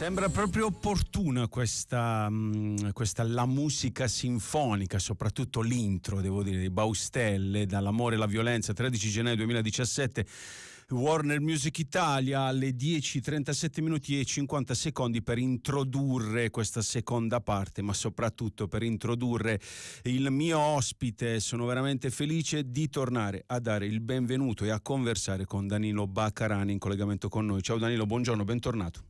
Sembra proprio opportuna questa, mm, questa, la musica sinfonica, soprattutto l'intro, devo dire, di Baustelle, dall'amore alla violenza, 13 gennaio 2017. Warner Music Italia alle 10.37 minuti e 50 secondi per introdurre questa seconda parte, ma soprattutto per introdurre il mio ospite. Sono veramente felice di tornare a dare il benvenuto e a conversare con Danilo Baccarani in collegamento con noi. Ciao Danilo, buongiorno, bentornato.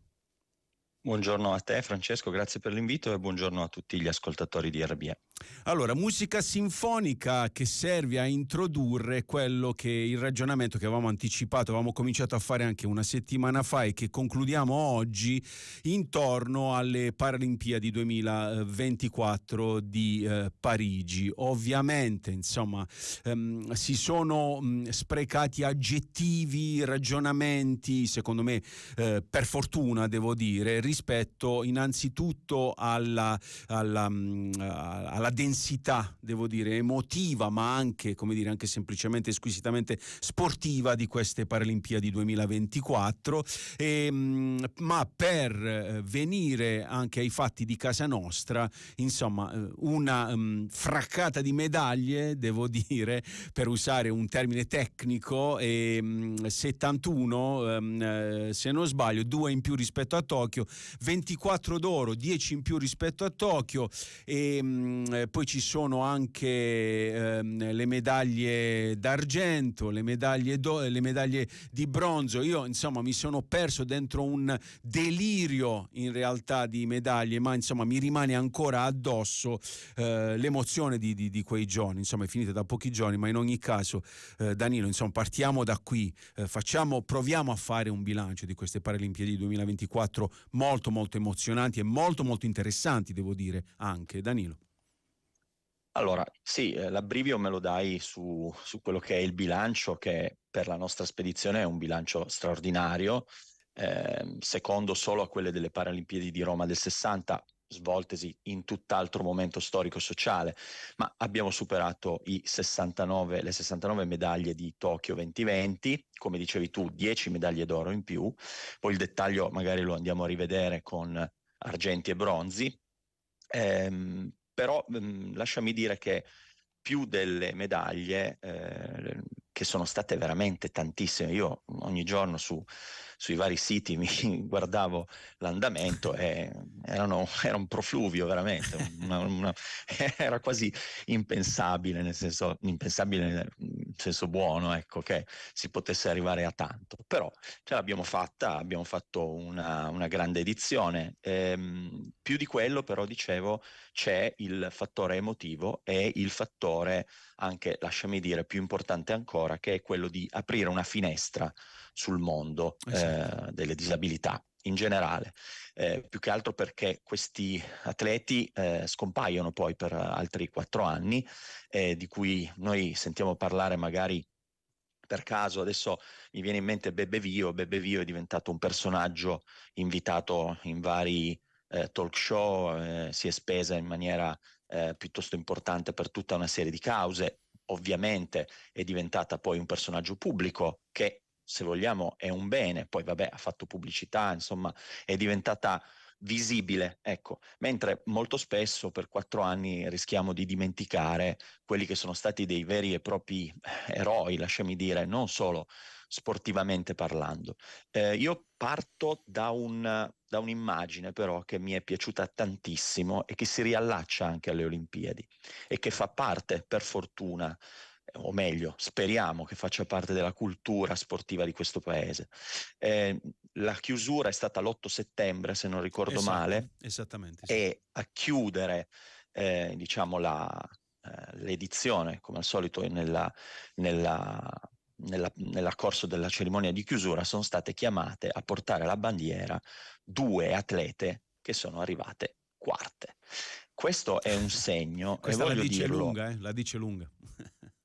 Buongiorno a te Francesco, grazie per l'invito e buongiorno a tutti gli ascoltatori di RBA. Allora, musica sinfonica che serve a introdurre quello che il ragionamento che avevamo anticipato, avevamo cominciato a fare anche una settimana fa e che concludiamo oggi intorno alle Paralimpiadi 2024 di eh, Parigi. Ovviamente, insomma, ehm, si sono mh, sprecati aggettivi, ragionamenti, secondo me, eh, per fortuna devo dire, rispetto innanzitutto alla, alla, mm, alla, densità, devo dire, emotiva, ma anche, come dire, anche semplicemente squisitamente sportiva di queste Paralimpiadi 2024. E, ehm, ma per eh, venire anche ai fatti di casa nostra, insomma, eh, una um, fraccata di medaglie, devo dire, per usare un termine tecnico, e, um, 71, um, se non sbaglio, due in più rispetto a Tokyo 24 d'oro, 10 in più rispetto a Tokyo e ehm, mh, poi ci sono anche ehm, le medaglie d'argento, le medaglie, do, le medaglie di bronzo. Io insomma mi sono perso dentro un delirio in realtà di medaglie, ma insomma mi rimane ancora addosso eh, l'emozione di, di, di, quei giorni. Insomma è finita da pochi giorni, ma in ogni caso eh, Danilo, insomma partiamo da qui, eh, facciamo, proviamo a fare un bilancio di queste Paralimpiadi 2024 morte molto molto emozionanti e molto molto interessanti, devo dire, anche Danilo. Allora, sì, eh, l'abbrivio me lo dai su, su quello che è il bilancio, che per la nostra spedizione è un bilancio straordinario, eh, secondo solo a quelle delle Paralimpiadi di Roma del 60, svoltesi in tutt'altro momento storico-sociale, ma abbiamo superato 69, le 69 medaglie di Tokyo 2020, come dicevi tu 10 medaglie d'oro in più, poi il dettaglio magari lo andiamo a rivedere con argenti e bronzi, ehm, però mh, mhmm, lasciami dire che più delle medaglie, eh, che sono state veramente tantissime, io ogni giorno su sui vari siti mi guardavo l'andamento e erano, era un profluvio veramente, una, una, era quasi impensabile nel, senso, impensabile nel senso, buono ecco, che si potesse arrivare a tanto. Però ce l'abbiamo fatta, abbiamo fatto una, una grande edizione. Ehm, più di quello però dicevo c'è il fattore emotivo e il fattore anche, lasciami dire, più importante ancora, che è quello di aprire una finestra sul mondo esatto. eh, delle disabilità in generale, eh, più che altro perché questi atleti eh, scompaiono poi per altri quattro anni, eh, di cui noi sentiamo parlare magari per caso adesso mi viene in mente Bebe Vio, Bebe Vio è diventato un personaggio invitato in vari eh, talk show, eh, si è spesa in maniera eh, piuttosto importante per tutta una serie di cause, ovviamente è diventata poi un personaggio pubblico che se vogliamo è un bene, poi vabbè ha fatto pubblicità, insomma è diventata visibile, ecco, mentre molto spesso per quattro anni rischiamo di dimenticare quelli che sono stati dei veri e propri eh, eroi, lasciami dire, non solo sportivamente parlando. Eh, io parto da, un, da un'immagine però che mi è piaciuta tantissimo e che si riallaccia anche alle Olimpiadi e che fa parte, per fortuna, o meglio, speriamo che faccia parte della cultura sportiva di questo paese. Eh, la chiusura è stata l'8 settembre, se non ricordo esatto, male, esattamente, sì. e a chiudere eh, diciamo la, eh, l'edizione, come al solito nella, nella, nella, nella corso della cerimonia di chiusura, sono state chiamate a portare la bandiera due atlete che sono arrivate quarte. Questo è un segno. Questa e la dice dirlo, lunga, eh? la dice lunga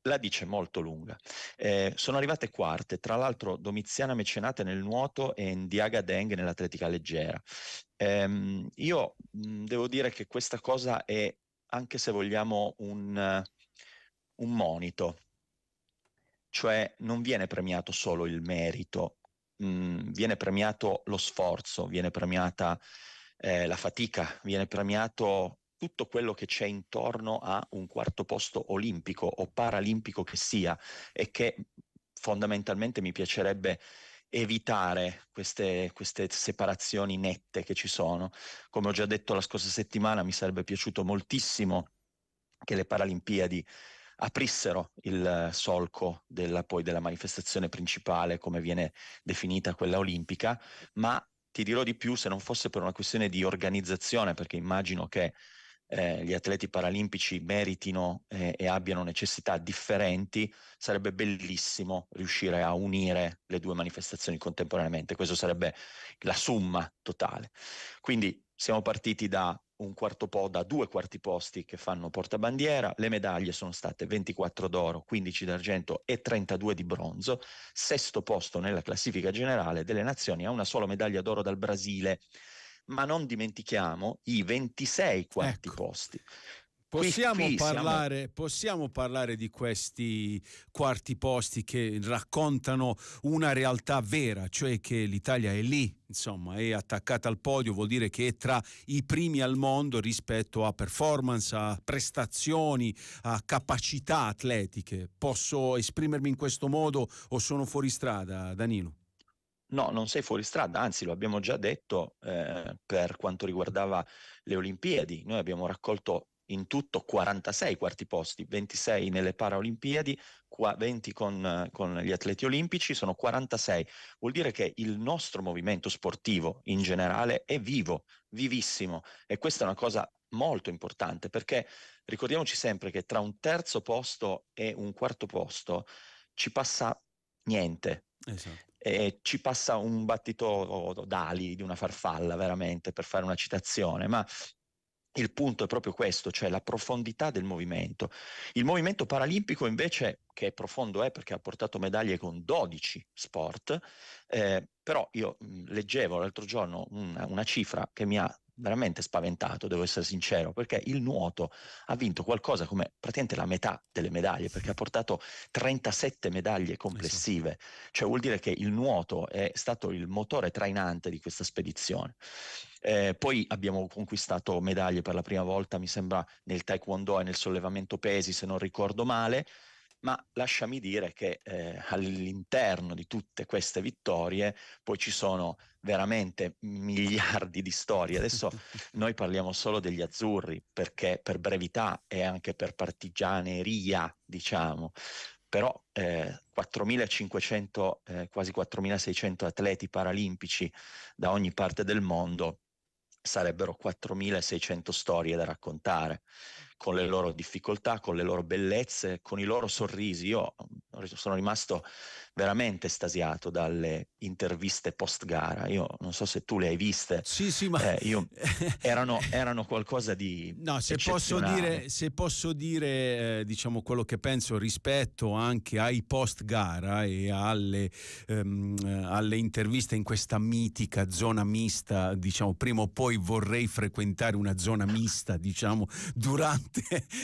la dice molto lunga. Eh, sono arrivate quarte, tra l'altro Domiziana Mecenate nel nuoto e Ndiaga Deng nell'atletica leggera. Eh, io mh, devo dire che questa cosa è, anche se vogliamo, un, uh, un monito, cioè non viene premiato solo il merito, mh, viene premiato lo sforzo, viene premiata eh, la fatica, viene premiato tutto quello che c'è intorno a un quarto posto olimpico o paralimpico che sia e che fondamentalmente mi piacerebbe evitare queste, queste, separazioni nette che ci sono. Come ho già detto la scorsa settimana, mi sarebbe piaciuto moltissimo che le Paralimpiadi aprissero il solco della, poi, della manifestazione principale, come viene definita quella olimpica, ma ti dirò di più, se non fosse per una questione di organizzazione, perché immagino che eh, gli atleti paralimpici meritino eh, e abbiano necessità differenti, sarebbe bellissimo riuscire a unire le due manifestazioni contemporaneamente. Questo sarebbe la somma totale. Quindi siamo partiti da un quarto po' da due quarti posti che fanno portabandiera, le medaglie sono state 24 d'oro, 15 d'argento e 32 di bronzo, sesto posto nella classifica generale delle nazioni a una sola medaglia d'oro dal Brasile ma non dimentichiamo i 26 quarti ecco. posti. Possiamo, qui, qui parlare, siamo... possiamo, parlare, di questi quarti posti che raccontano una realtà vera, cioè che l'Italia è lì, insomma, è attaccata al podio, vuol dire che è tra i primi al mondo rispetto a performance, a prestazioni, a capacità atletiche. Posso esprimermi in questo modo o sono fuori strada, Danilo? No, non sei fuori strada, anzi lo abbiamo già detto eh, per quanto riguardava le Olimpiadi, noi abbiamo raccolto in tutto 46 quarti posti, 26 nelle Paralimpiadi, 20 con, eh, con, gli atleti olimpici, sono 46. Vuol dire che il nostro movimento sportivo in generale è vivo, vivissimo e questa è una cosa molto importante perché ricordiamoci sempre che tra un terzo posto e un quarto posto ci passa niente. Esatto eh, ci passa un battito d'ali di una farfalla veramente per fare una citazione, ma il punto è proprio questo, cioè la profondità del movimento. Il movimento paralimpico invece, che è profondo è eh, perché ha portato medaglie con 12 sport, eh, però io mh, leggevo l'altro giorno una, una cifra che mi ha veramente spaventato, devo essere sincero, perché il nuoto ha vinto qualcosa come praticamente la metà delle medaglie, perché ha portato 37 medaglie esatto. complessive, esatto. cioè vuol dire che il nuoto è stato il motore trainante di questa spedizione. Eh, poi abbiamo conquistato medaglie per la prima volta, mi sembra, nel taekwondo e nel sollevamento pesi, se non ricordo male ma lasciami dire che eh, all'interno di tutte queste vittorie poi ci sono veramente miliardi di storie. Adesso noi parliamo solo degli azzurri perché per brevità e anche per partigianeria, diciamo, però eh, 4.500, eh, quasi 4.600 atleti paralimpici da ogni parte del mondo sarebbero 4.600 storie da raccontare con le loro difficoltà, con le loro bellezze, con i loro sorrisi. Io mm, sono rimasto veramente estasiato dalle interviste post gara. Io non so se tu le hai viste. Sì, sì, ma eh, io, erano, erano, qualcosa di... No, se posso dire, se posso dire eh, diciamo quello che penso rispetto anche ai post gara e alle, ehm, alle interviste in questa mitica zona mista, diciamo prima o poi vorrei frequentare una zona mista, diciamo, durante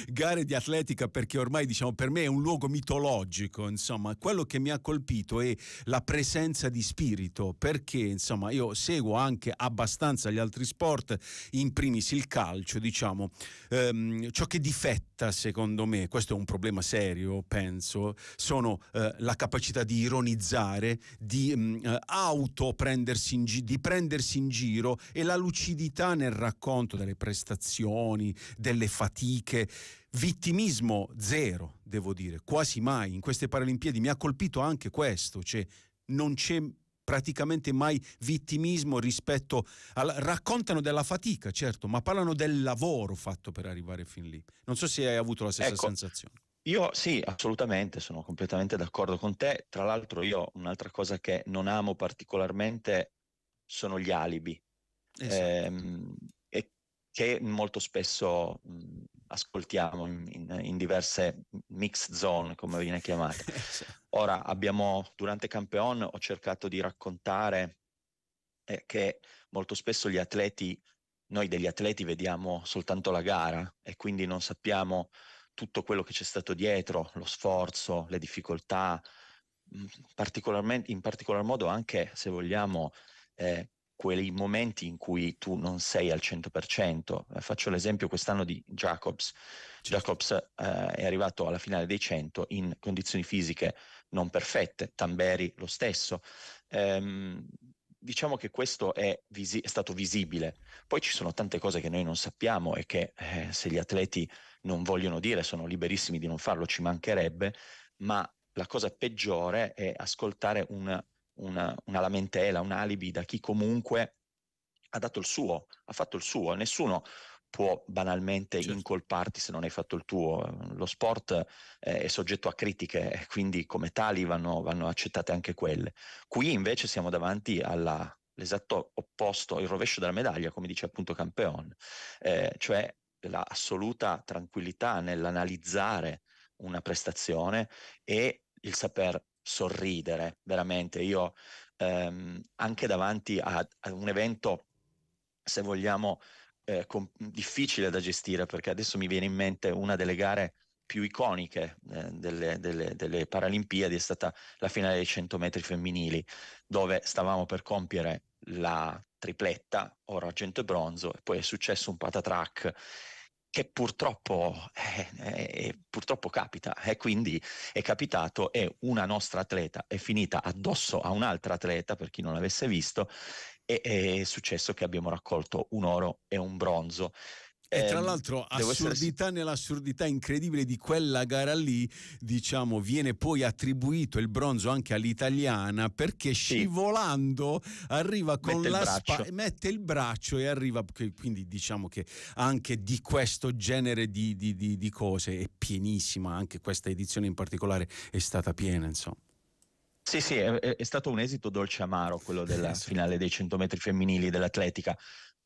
gare di atletica perché ormai diciamo per me è un luogo mitologico, insomma, quello che mi ha colpito colpito è la presenza di spirito, perché insomma io seguo anche abbastanza gli altri sport, in primis il calcio, diciamo, ehm, ciò che difetta secondo me, questo è un problema serio, penso, sono eh, la capacità di ironizzare, di mh, mm, eh, auto prendersi in, gi- di prendersi in giro e la lucidità nel racconto delle prestazioni, delle fatiche. Vittimismo zero, devo dire, quasi mai in queste Paralimpiadi. Mi ha colpito anche questo, cioè non c'è praticamente mai vittimismo rispetto al... raccontano della fatica, certo, ma parlano del lavoro fatto per arrivare fin lì. Non so se hai avuto la stessa ecco, sensazione. Io sì, assolutamente, sono completamente d'accordo con te. Tra l'altro io un'altra cosa che non amo particolarmente sono gli alibi. Esatto. Ehm, e che molto spesso mh, ascoltiamo in, in, in diverse mix zone, come viene chiamata. Ora, abbiamo, durante Campeon ho cercato di raccontare eh, che molto spesso gli atleti, noi degli atleti vediamo soltanto la gara e quindi non sappiamo tutto quello che c'è stato dietro, lo sforzo, le difficoltà, mm, particolarmente, in particolar modo anche se vogliamo eh, quei momenti in cui tu non sei al 100%. Eh, faccio l'esempio quest'anno di Jacobs. Certo. Jacobs eh, è arrivato alla finale dei 100 in condizioni fisiche non perfette, Tamberi lo stesso. Ehm, diciamo che questo è, visi- è, stato visibile. Poi ci sono tante cose che noi non sappiamo e che eh, se gli atleti non vogliono dire sono liberissimi di non farlo, ci mancherebbe, ma la cosa peggiore è ascoltare un una, una lamentela, un alibi da chi comunque ha dato il suo, ha fatto il suo, nessuno può banalmente certo. incolparti se non hai fatto il tuo. Lo sport eh, è soggetto a critiche, quindi come tali vanno, vanno accettate anche quelle. Qui invece siamo davanti all'esatto opposto, il rovescio della medaglia, come dice appunto Campeon, eh, cioè l'assoluta tranquillità nell'analizzare una prestazione e il saper sorridere, veramente. Io ehm, anche davanti a, a, un evento, se vogliamo, eh, com- difficile da gestire, perché adesso mi viene in mente una delle gare più iconiche eh, delle, delle, delle, Paralimpiadi è stata la finale dei 100 metri femminili, dove stavamo per compiere la tripletta, oro, argento e bronzo, e poi è successo un patatrack che purtroppo, eh, eh, purtroppo, capita e quindi è capitato e una nostra atleta è finita addosso a un'altra atleta per chi non l'avesse visto e è successo che abbiamo raccolto un oro e un bronzo e tra ehm, l'altro assurdità essere... nell'assurdità incredibile di quella gara lì, diciamo, viene poi attribuito il bronzo anche all'italiana perché sì. scivolando arriva con mette la spalla, mette il braccio e arriva, quindi diciamo che anche di questo genere di, di, di, di cose è pienissima, anche questa edizione in particolare è stata piena, insomma. Sì, sì, è, è, stato un esito dolce amaro quello della eh, finale dei 100 metri femminili dell'atletica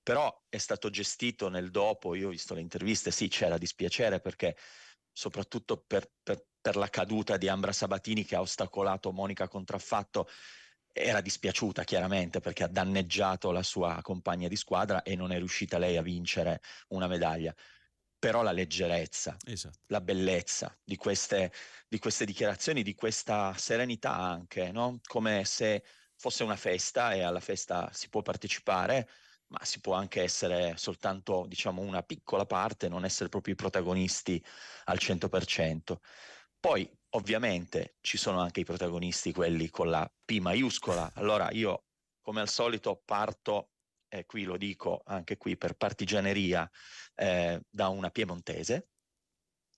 però è stato gestito nel dopo, io ho visto le interviste, sì c'era dispiacere perché soprattutto per, per, per la caduta di Ambra Sabatini che ha ostacolato Monica Contraffatto, era dispiaciuta chiaramente perché ha danneggiato la sua compagna di squadra e non è riuscita lei a vincere una medaglia. Però la leggerezza, esatto. la bellezza di queste, di queste, dichiarazioni, di questa serenità anche, no? come se fosse una festa e alla festa si può partecipare, ma si può anche essere soltanto diciamo, una piccola parte, non essere proprio i protagonisti al 100%. Poi ovviamente ci sono anche i protagonisti, quelli con la P maiuscola. Allora io come al solito parto, e eh, qui lo dico anche qui per partigianeria, eh, da una piemontese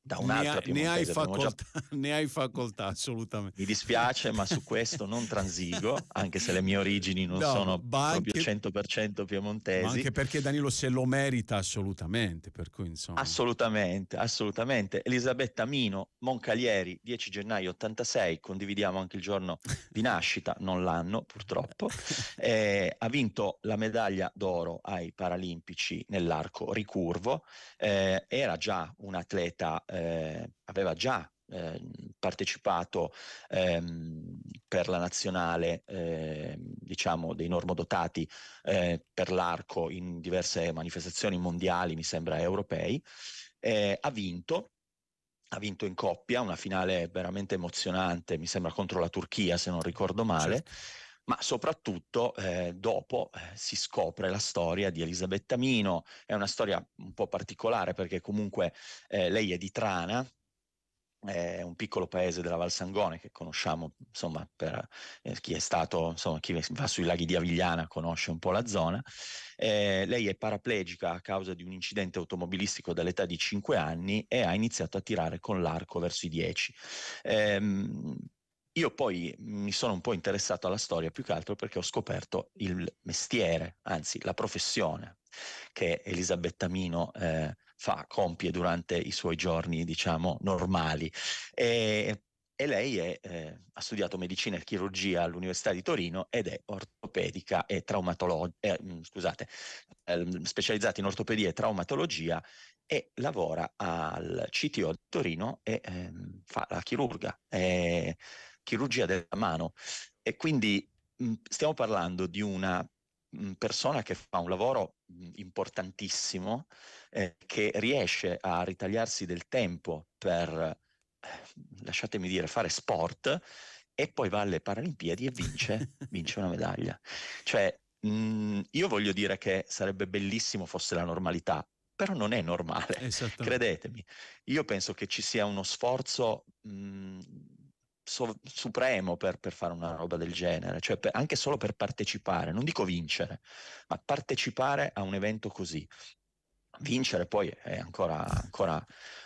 da un'altra ne, ne hai, facoltà, già... ne hai facoltà, assolutamente. Mi dispiace, ma su questo non transigo, anche se le mie origini non no, sono proprio 100% piemontesi. Ma anche perché Danilo se lo merita assolutamente, per cui insomma... Assolutamente, assolutamente. Elisabetta Mino, Moncalieri, 10 gennaio 86, condividiamo anche il giorno di nascita, non l'anno purtroppo, eh, ha vinto la medaglia d'oro ai Paralimpici nell'arco ricurvo, eh, era già un atleta eh, eh, aveva già eh, partecipato ehm, per la nazionale eh, diciamo dei normodotati eh, per l'arco in diverse manifestazioni mondiali mi sembra europei ha vinto ha vinto in coppia una finale veramente emozionante mi sembra contro la Turchia se non ricordo male certo ma soprattutto eh, dopo eh, si scopre la storia di Elisabetta Mino, è una storia un po' particolare perché comunque eh, lei è di Trana, è un piccolo paese della Val Sangone che conosciamo, insomma, per eh, chi è stato, insomma, chi va sui laghi di Avigliana conosce un po' la zona. Eh, lei è paraplegica a causa di un incidente automobilistico dall'età di 5 anni e ha iniziato a tirare con l'arco verso i 10. Eh, io poi mi sono un po' interessato alla storia più che altro perché ho scoperto il mestiere, anzi la professione che Elisabetta Mino eh, fa, compie durante i suoi giorni, diciamo, normali. E, e lei è, eh, ha studiato medicina e chirurgia all'Università di Torino ed è ortopedica e traumatologia, eh, mm, scusate, ehm, specializzata in ortopedia e traumatologia e lavora al CTO di Torino e ehm, fa la chirurga. E chirurgia della mano. E quindi mh, stiamo parlando di una mh, persona che fa un lavoro mh, importantissimo, eh, che riesce a ritagliarsi del tempo per, eh, lasciatemi dire, fare sport e poi va alle Paralimpiadi e vince, vince una medaglia. Cioè, mh, io voglio dire che sarebbe bellissimo fosse la normalità, però non è normale, credetemi. Io penso che ci sia uno sforzo mh, so- supremo per, per, fare una roba del genere, cioè per, anche solo per partecipare, non dico vincere, ma partecipare a un evento così. Vincere poi è ancora, ancora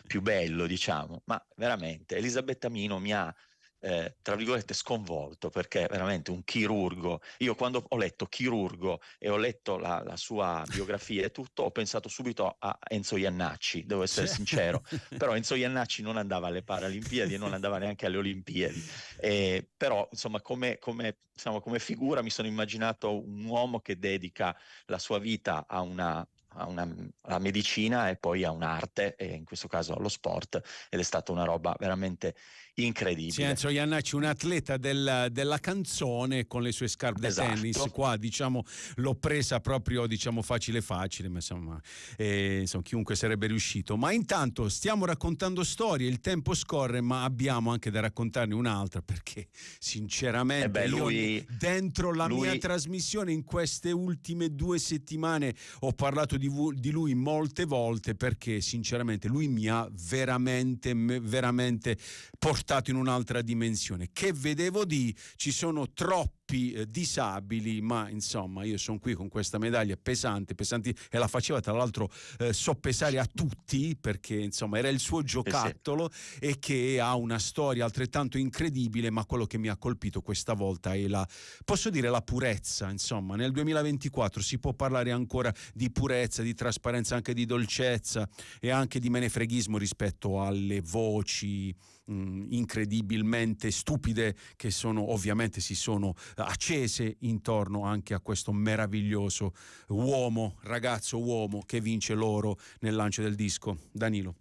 più bello, diciamo, ma veramente Elisabetta Mino mi ha eh, tra virgolette sconvolto perché veramente un chirurgo, io quando ho letto chirurgo e ho letto la, la sua biografia e tutto, ho pensato subito a Enzo Iannacci, devo essere sincero, però Enzo Iannacci non andava alle Paralimpiadi e non andava neanche alle Olimpiadi, eh, però insomma come, come, insomma diciamo, come figura mi sono immaginato un uomo che dedica la sua vita a una a una, alla medicina e poi a un'arte, e in questo caso allo sport, ed è stata una roba veramente incredibile. Silenzio Iannacci, un atleta del, della canzone con le sue scarpe esatto. da tennis, qua diciamo l'ho presa proprio diciamo facile facile, ma insomma, eh, insomma chiunque sarebbe riuscito. Ma intanto stiamo raccontando storie, il tempo scorre, ma abbiamo anche da raccontarne un'altra perché sinceramente eh beh, lui, io, dentro la lui... mia trasmissione in queste ultime due settimane ho parlato di di, di, lui molte volte perché sinceramente lui mi ha veramente, veramente portato in un'altra dimensione. Che vedevo di ci sono troppe gruppi eh, disabili, ma insomma io sono qui con questa medaglia pesante, pesante e la faceva tra l'altro eh, soppesare a tutti perché insomma era il suo giocattolo e che ha una storia altrettanto incredibile, ma quello che mi ha colpito questa volta è la, posso dire, la purezza, insomma nel 2024 si può parlare ancora di purezza, di trasparenza, anche di dolcezza e anche di menefreghismo rispetto alle voci mh, mm, incredibilmente stupide che sono, ovviamente si sono eh, accese intorno anche a questo meraviglioso uomo, ragazzo uomo che vince l'oro nel lancio del disco. Danilo.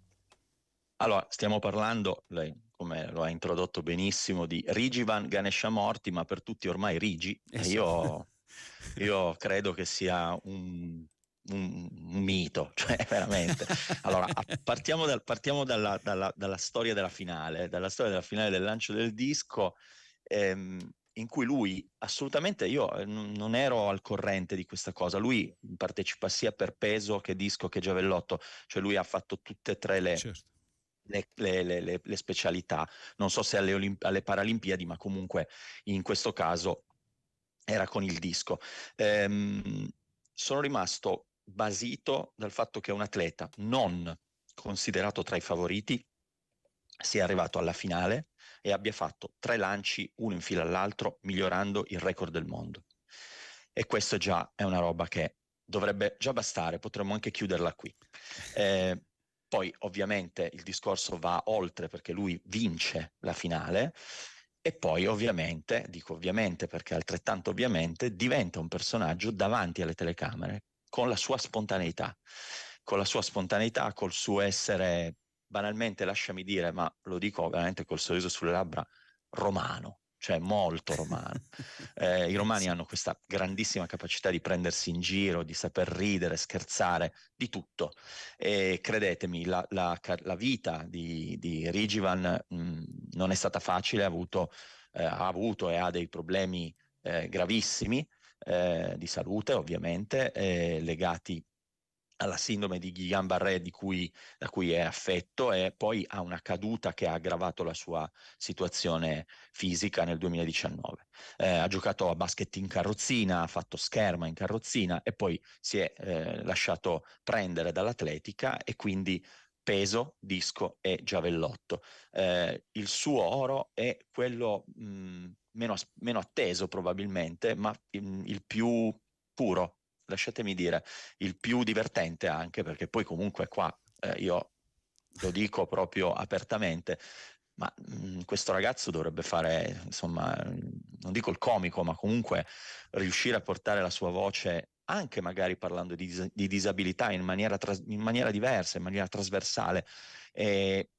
Allora, stiamo parlando, lei come lo ha introdotto benissimo, di Rigivan Ganesha Morti, ma per tutti ormai Rigi. Esatto. Io, io credo che sia un un, un mito, cioè veramente. Allora, partiamo, dal, partiamo dalla, dalla, dalla, storia della finale, dalla storia della finale del lancio del disco. Ehm, in cui lui assolutamente io eh, non ero al corrente di questa cosa. Lui partecipa sia per peso che disco che giavellotto, cioè lui ha fatto tutte e tre le, certo. le, le, le specialità. Non so se alle, Olimp- alle, Paralimpiadi, ma comunque in questo caso era con il disco. Ehm, sono rimasto basito dal fatto che un atleta non considerato tra i favoriti sia arrivato alla finale e abbia fatto tre lanci uno in fila all'altro, migliorando il record del mondo. E questo già è una roba che dovrebbe già bastare, potremmo anche chiuderla qui. Eh, poi ovviamente il discorso va oltre perché lui vince la finale e poi ovviamente, dico ovviamente perché altrettanto ovviamente, diventa un personaggio davanti alle telecamere con la sua spontaneità, con la sua spontaneità, col suo essere banalmente, lasciami dire, ma lo dico veramente col sorriso sulle labbra, romano, cioè molto romano. Eh, I romani hanno questa grandissima capacità di prendersi in giro, di saper ridere, scherzare, di tutto. E credetemi, la, la, la vita di, di Rigivan mh, mm, non è stata facile, ha avuto, eh, ha avuto, e ha dei problemi eh, gravissimi, eh, di salute ovviamente, eh, legati alla sindrome di Guillain-Barré di cui, da cui è affetto e poi a una caduta che ha aggravato la sua situazione fisica nel 2019. Eh, ha giocato a basket in carrozzina, ha fatto scherma in carrozzina e poi si è eh, lasciato prendere dall'atletica e quindi peso, disco e giavellotto. Eh, il suo oro è quello mh, meno, meno atteso probabilmente, ma mm, il più puro, lasciatemi dire, il più divertente anche, perché poi comunque qua eh, io lo dico proprio apertamente, ma mh, mm, questo ragazzo dovrebbe fare, insomma, non dico il comico, ma comunque riuscire a portare la sua voce anche magari parlando di, dis- di disabilità in maniera, tras- in maniera, diversa, in maniera trasversale. E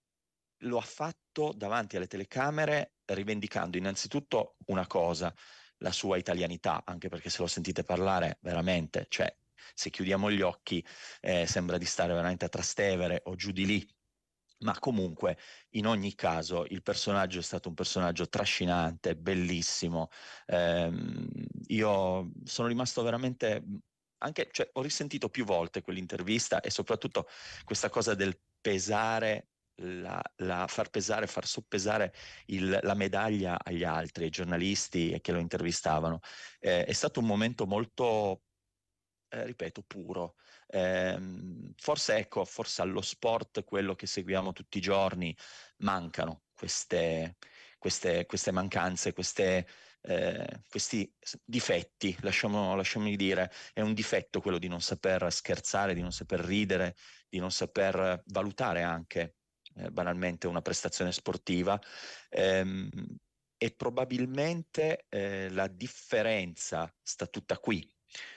lo ha fatto davanti alle telecamere rivendicando innanzitutto una cosa, la sua italianità, anche perché se lo sentite parlare veramente, cioè se chiudiamo gli occhi eh, sembra di stare veramente a Trastevere o giù di lì. Ma comunque, in ogni caso, il personaggio è stato un personaggio trascinante, bellissimo. Eh, io sono rimasto veramente anche, cioè, ho risentito più volte quell'intervista e soprattutto questa cosa del pesare la, la far pesare, far soppesare il, la medaglia agli altri, ai giornalisti che lo intervistavano. Eh, è stato un momento molto, eh, ripeto, puro. Eh, forse ecco, forse allo sport, quello che seguiamo tutti i giorni, mancano queste, queste, queste mancanze, queste, eh, questi difetti, lasciamo, lasciami dire, è un difetto quello di non saper scherzare, di non saper ridere, di non saper valutare anche eh, banalmente una prestazione sportiva. Ehm, e probabilmente eh, la differenza sta tutta qui.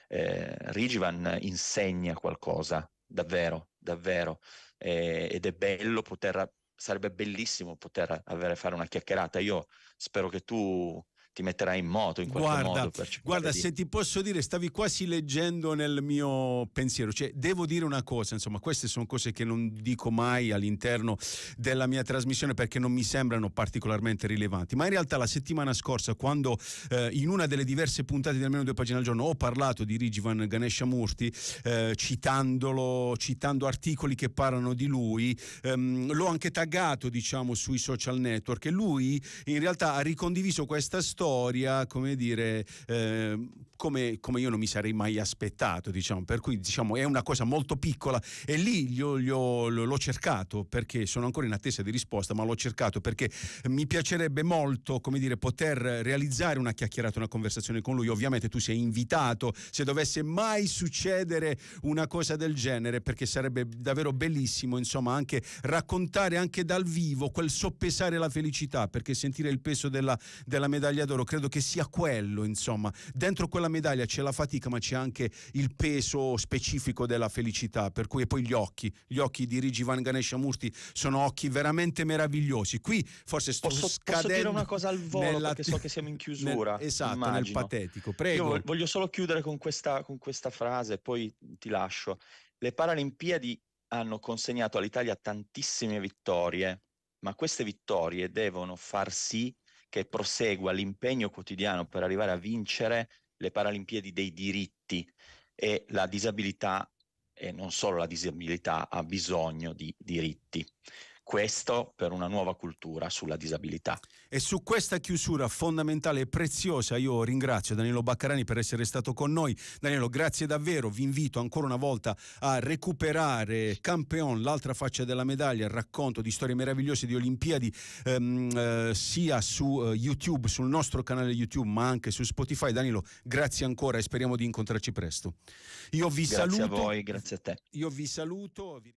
Eh, Rigivan insegna qualcosa, davvero, davvero, eh, ed è bello poter, sarebbe bellissimo poter avere, fare una chiacchierata. Io spero che tu ti metterà in moto in qualche guarda, modo. guarda, di... se ti posso dire, stavi quasi leggendo nel mio pensiero, cioè devo dire una cosa, insomma, queste sono cose che non dico mai all'interno della mia trasmissione perché non mi sembrano particolarmente rilevanti, ma in realtà la settimana scorsa quando eh, in una delle diverse puntate di almeno due pagine al giorno ho parlato di Rigivan Ganeshamurti eh, citandolo, citando articoli che parlano di lui, ehm, l'ho anche taggato diciamo sui social network e lui in realtà ha ricondiviso questa storia storia, come dire, eh, come, come, io non mi sarei mai aspettato, diciamo. per cui diciamo, è una cosa molto piccola e lì io, io, l'ho cercato perché sono ancora in attesa di risposta, ma l'ho cercato perché mi piacerebbe molto come dire, poter realizzare una chiacchierata, una conversazione con lui, ovviamente tu sei invitato, se dovesse mai succedere una cosa del genere, perché sarebbe davvero bellissimo, insomma, anche raccontare anche dal vivo quel soppesare la felicità, perché sentire il peso della, della medaglia d'oro d'oro credo che sia quello, insomma. Dentro quella medaglia c'è la fatica, ma c'è anche il peso specifico della felicità, per cui e poi gli occhi, gli occhi di Rigi Van Ganeshamurti sono occhi veramente meravigliosi. Qui forse sto posso, scadendo Posso dire una cosa al volo nella... perché so che siamo in chiusura. Esatto, nel, esatto, immagino. nel patetico. Prego. Io voglio solo chiudere con questa, con questa frase, poi ti lascio. Le Paralimpiadi hanno consegnato all'Italia tantissime vittorie, ma queste vittorie devono far sì che prosegua l'impegno quotidiano per arrivare a vincere le Paralimpiadi dei diritti e la disabilità, e non solo la disabilità, ha bisogno di diritti. Questo per una nuova cultura sulla disabilità. E su questa chiusura fondamentale e preziosa io ringrazio Danilo Baccarani per essere stato con noi. Danilo, grazie davvero. Vi invito ancora una volta a recuperare Campeon, l'altra faccia della medaglia, il racconto di storie meravigliose di Olimpiadi, ehm, eh, sia su eh, YouTube, sul nostro canale YouTube, ma anche su Spotify. Danilo, grazie ancora e speriamo di incontrarci presto. Io vi grazie saluto. Grazie a voi, grazie a te. Io vi saluto.